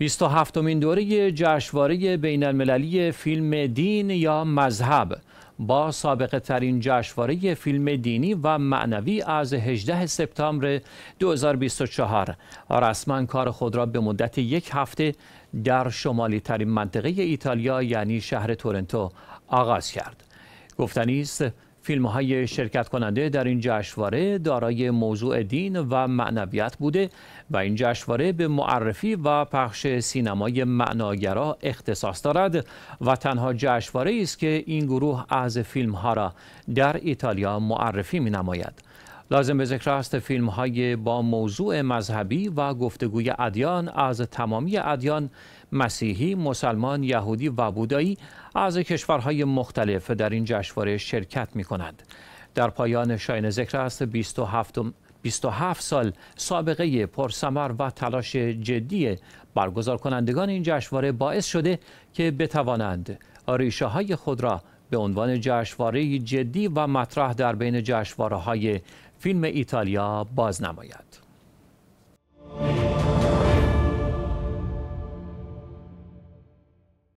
27 امین دوره جشنواره بین المللی فیلم دین یا مذهب با سابقه ترین جشنواره فیلم دینی و معنوی از 18 سپتامبر 2024 رسما کار خود را به مدت یک هفته در شمالی ترین منطقه ایتالیا یعنی شهر تورنتو آغاز کرد گفتنی است فیلم های شرکت کننده در این جشنواره دارای موضوع دین و معنویت بوده و این جشنواره به معرفی و پخش سینمای معناگرا اختصاص دارد و تنها جشنواره است که این گروه از فیلم ها را در ایتالیا معرفی می نماید. لازم به ذکر است فیلم های با موضوع مذهبی و گفتگوی ادیان از تمامی ادیان مسیحی، مسلمان، یهودی و بودایی از کشورهای مختلف در این جشنواره شرکت می کنند. در پایان شاین ذکر است 27 27 سال سابقه پرسمر و تلاش جدی برگزار کنندگان این جشنواره باعث شده که بتوانند ریشه های خود را به عنوان جشنواره جدی و مطرح در بین جشنواره های فیلم ایتالیا باز نماید